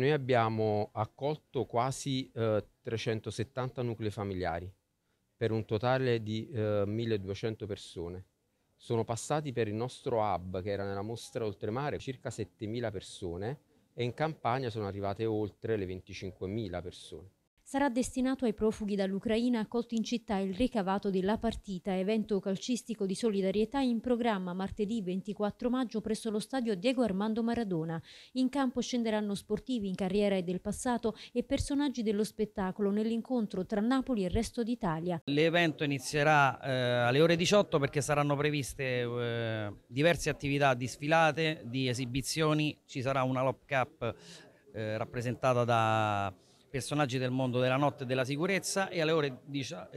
Noi abbiamo accolto quasi eh, 370 nuclei familiari per un totale di eh, 1200 persone. Sono passati per il nostro hub che era nella mostra oltremare circa 7000 persone e in campagna sono arrivate oltre le 25.000 persone sarà destinato ai profughi dall'Ucraina accolti in città il ricavato della partita, evento calcistico di solidarietà in programma martedì 24 maggio presso lo stadio Diego Armando Maradona. In campo scenderanno sportivi in carriera e del passato e personaggi dello spettacolo nell'incontro tra Napoli e il resto d'Italia. L'evento inizierà eh, alle ore 18 perché saranno previste eh, diverse attività di sfilate, di esibizioni, ci sarà una Lop Cup eh, rappresentata da personaggi del mondo della notte e della sicurezza e alle ore 20.45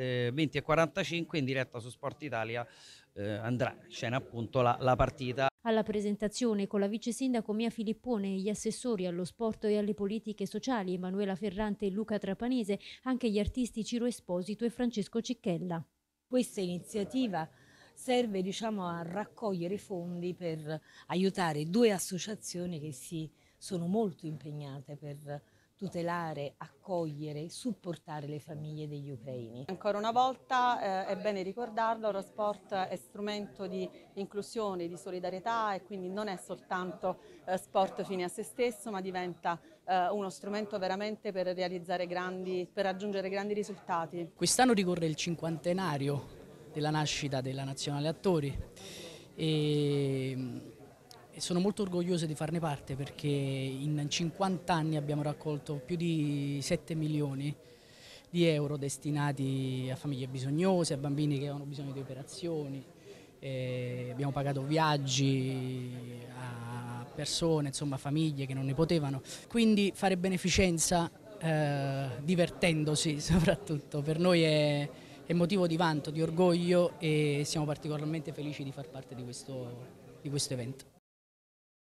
eh, in diretta su Sport Italia eh, andrà in scena appunto la, la partita. Alla presentazione con la vice sindaco Mia Filippone e gli assessori allo sport e alle politiche sociali Emanuela Ferrante e Luca Trapanese, anche gli artisti Ciro Esposito e Francesco Cicchella. Questa iniziativa serve diciamo, a raccogliere fondi per aiutare due associazioni che si sono molto impegnate per tutelare, accogliere, supportare le famiglie degli ucraini. Ancora una volta eh, è bene ricordarlo, lo sport è strumento di inclusione, di solidarietà e quindi non è soltanto eh, sport fine a se stesso, ma diventa eh, uno strumento veramente per realizzare grandi, per raggiungere grandi risultati. Quest'anno ricorre il cinquantenario della nascita della Nazionale Attori e ehm, e sono molto orgoglioso di farne parte perché in 50 anni abbiamo raccolto più di 7 milioni di euro destinati a famiglie bisognose, a bambini che avevano bisogno di operazioni, e abbiamo pagato viaggi a persone, insomma famiglie che non ne potevano. Quindi fare beneficenza eh, divertendosi soprattutto per noi è, è motivo di vanto, di orgoglio e siamo particolarmente felici di far parte di questo, di questo evento.